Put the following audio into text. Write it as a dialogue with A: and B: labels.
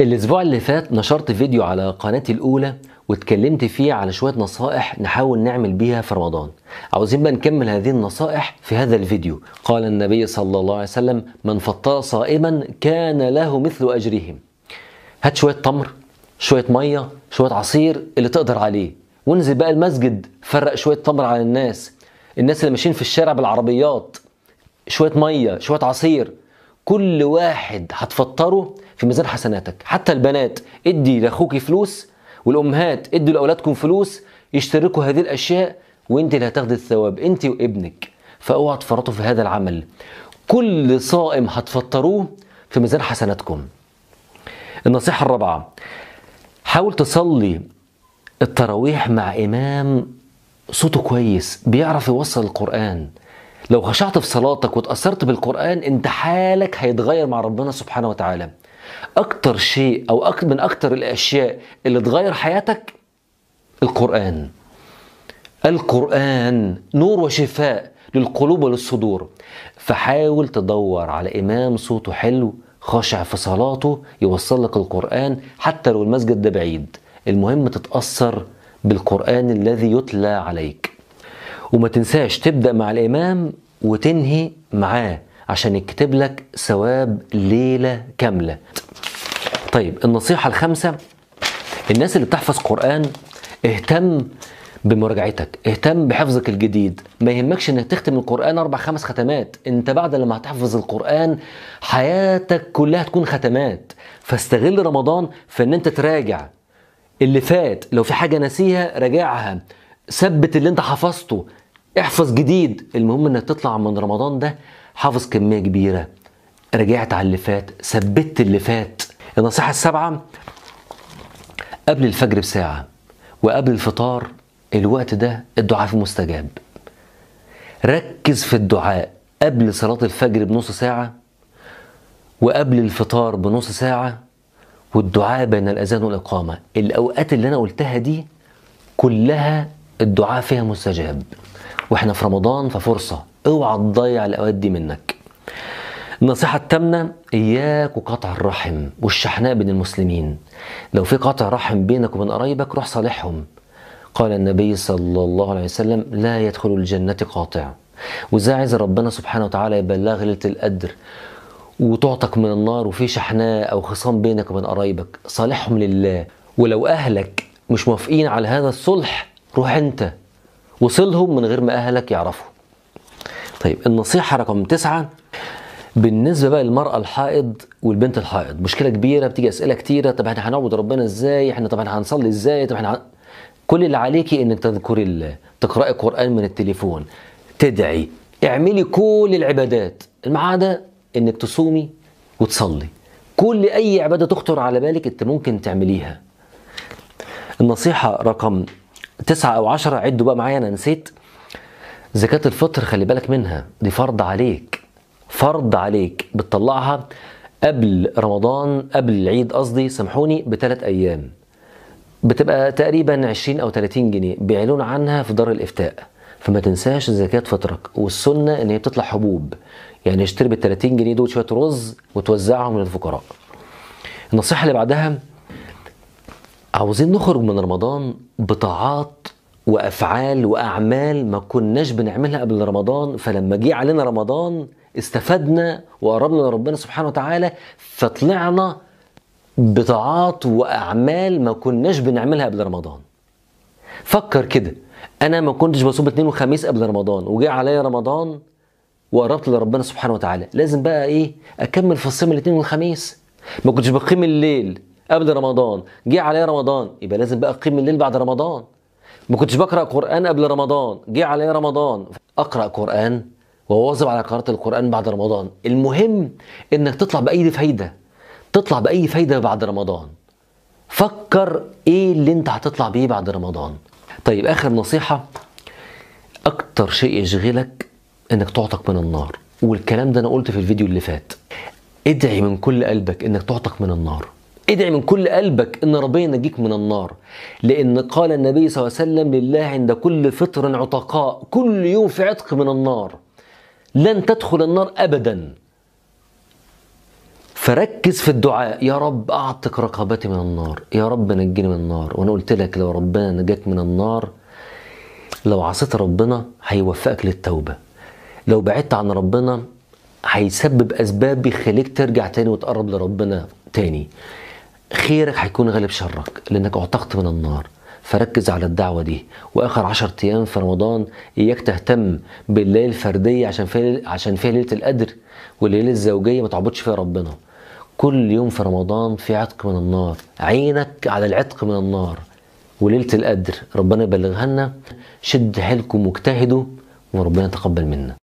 A: الاسبوع اللي فات نشرت فيديو على قناتي الاولى واتكلمت فيه على شويه نصائح نحاول نعمل بيها في رمضان عاوزين بقى نكمل هذه النصائح في هذا الفيديو قال النبي صلى الله عليه وسلم من فطر صائما كان له مثل اجرهم هات شويه تمر شويه ميه شويه عصير اللي تقدر عليه وانزل بقى المسجد فرق شويه تمر على الناس الناس اللي ماشيين في الشارع بالعربيات شويه ميه شويه عصير كل واحد هتفطره في ميزان حسناتك حتى البنات ادي لاخوك فلوس والامهات ادوا لاولادكم فلوس يشتركوا هذه الاشياء وانت اللي هتاخدي الثواب انت وابنك فاوعى تفرطوا في هذا العمل كل صائم هتفطروه في ميزان حسناتكم النصيحه الرابعه حاول تصلي التراويح مع امام صوته كويس بيعرف يوصل القرآن لو خشعت في صلاتك وتأثرت بالقرآن انت حالك هيتغير مع ربنا سبحانه وتعالى اكتر شيء او من اكتر الاشياء اللي تغير حياتك القران القران نور وشفاء للقلوب وللصدور فحاول تدور على امام صوته حلو خاشع في صلاته يوصل لك القرآن حتى لو المسجد ده بعيد المهم تتأثر بالقرآن الذي يتلى عليك وما تنساش تبدأ مع الإمام وتنهي معاه عشان يكتب لك ثواب ليلة كاملة طيب النصيحة الخامسة الناس اللي بتحفظ قرآن اهتم بمراجعتك اهتم بحفظك الجديد ما يهمكش انك تختم القرآن اربع خمس ختمات انت بعد لما هتحفظ القرآن حياتك كلها تكون ختمات فاستغل رمضان في ان انت تراجع اللي فات لو في حاجة نسيها راجعها ثبت اللي انت حفظته احفظ جديد المهم انك تطلع من رمضان ده حافظ كمية كبيرة رجعت على اللي فات ثبت اللي فات النصيحة السابعة قبل الفجر بساعة وقبل الفطار الوقت ده الدعاء فيه مستجاب ركز في الدعاء قبل صلاة الفجر بنص ساعة وقبل الفطار بنص ساعة والدعاء بين الأذان والإقامة الأوقات اللي أنا قلتها دي كلها الدعاء فيها مستجاب واحنا في رمضان ففرصة اوعى تضيع الأوقات دي منك النصيحة التامنة إياك وقطع الرحم والشحناء بين المسلمين لو في قطع رحم بينك وبين قرايبك روح صالحهم قال النبي صلى الله عليه وسلم لا يدخل الجنة قاطع وإذا عايز ربنا سبحانه وتعالى يبلغ ليلة القدر وتعتق من النار وفي شحناء أو خصام بينك وبين قرايبك صالحهم لله ولو أهلك مش موافقين على هذا الصلح روح أنت وصلهم من غير ما أهلك يعرفوا طيب النصيحة رقم تسعة بالنسبة بقى للمرأة الحائض والبنت الحائض مشكلة كبيرة بتيجي أسئلة كتيرة طب احنا هنعبد ربنا ازاي احنا طب احنا هنصلي ازاي طب احنا هن... كل اللي عليكي انك تذكري الله تقرأي قرآن من التليفون تدعي اعملي كل العبادات ما عدا انك تصومي وتصلي كل اي عبادة تخطر على بالك انت ممكن تعمليها النصيحة رقم تسعة أو عشرة عدوا بقى معايا أنا نسيت زكاة الفطر خلي بالك منها دي فرض عليك فرض عليك بتطلعها قبل رمضان قبل العيد قصدي سامحوني بثلاث ايام بتبقى تقريبا 20 او 30 جنيه بيعلون عنها في دار الافتاء فما تنساش زكاة فطرك والسنة ان هي بتطلع حبوب يعني اشتري بال 30 جنيه دول شوية رز وتوزعهم للفقراء النصيحة اللي بعدها عاوزين نخرج من رمضان بطاعات وافعال واعمال ما كناش بنعملها قبل رمضان فلما جه علينا رمضان استفدنا وقربنا لربنا سبحانه وتعالى فطلعنا بطاعات واعمال ما كناش بنعملها قبل رمضان فكر كده انا ما كنتش بصوم اثنين وخميس قبل رمضان وجه عليا رمضان وقربت لربنا سبحانه وتعالى لازم بقى ايه اكمل في الصيام الاثنين والخميس ما كنتش بقيم الليل قبل رمضان جه عليا رمضان يبقى لازم بقى اقيم الليل بعد رمضان ما كنتش بقرا قران قبل رمضان جه عليا رمضان اقرا قران وواظب على قراءة القرآن بعد رمضان المهم انك تطلع بأي فايدة تطلع بأي فايدة بعد رمضان فكر ايه اللي انت هتطلع بيه بعد رمضان طيب اخر نصيحة اكتر شيء يشغلك انك تعتق من النار والكلام ده انا قلت في الفيديو اللي فات ادعي من كل قلبك انك تعتق من النار ادعي من كل قلبك ان ربنا ينجيك من النار لان قال النبي صلى الله عليه وسلم لله عند كل فطر عتقاء كل يوم في عتق من النار لن تدخل النار ابدا فركز في الدعاء يا رب اعتق رقبتي من النار يا رب نجني من النار وانا قلت لك لو ربنا نجاك من النار لو عصيت ربنا هيوفقك للتوبه لو بعدت عن ربنا هيسبب اسباب يخليك ترجع تاني وتقرب لربنا تاني خيرك هيكون غالب شرك لانك اعتقت من النار فركز على الدعوة دي وآخر عشر أيام في رمضان إياك تهتم بالليل الفردية عشان فيها عشان فيها ليلة القدر والليلة الزوجية ما تعبدش فيها ربنا كل يوم في رمضان في عتق من النار عينك على العتق من النار وليلة القدر ربنا يبلغها لنا شد حيلكم واجتهدوا وربنا يتقبل منا